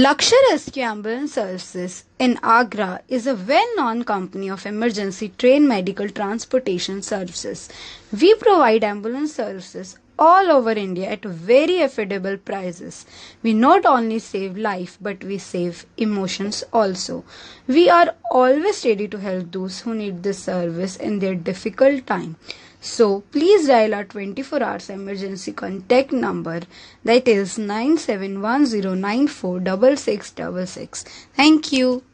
Luxurious Rescue Ambulance Services in Agra is a well known company of emergency train medical transportation services. We provide ambulance services all over India at very affordable prices. We not only save life but we save emotions also. We are always ready to help those who need this service in their difficult time. So please dial our 24 hours emergency contact number that is 9710946666. Thank you.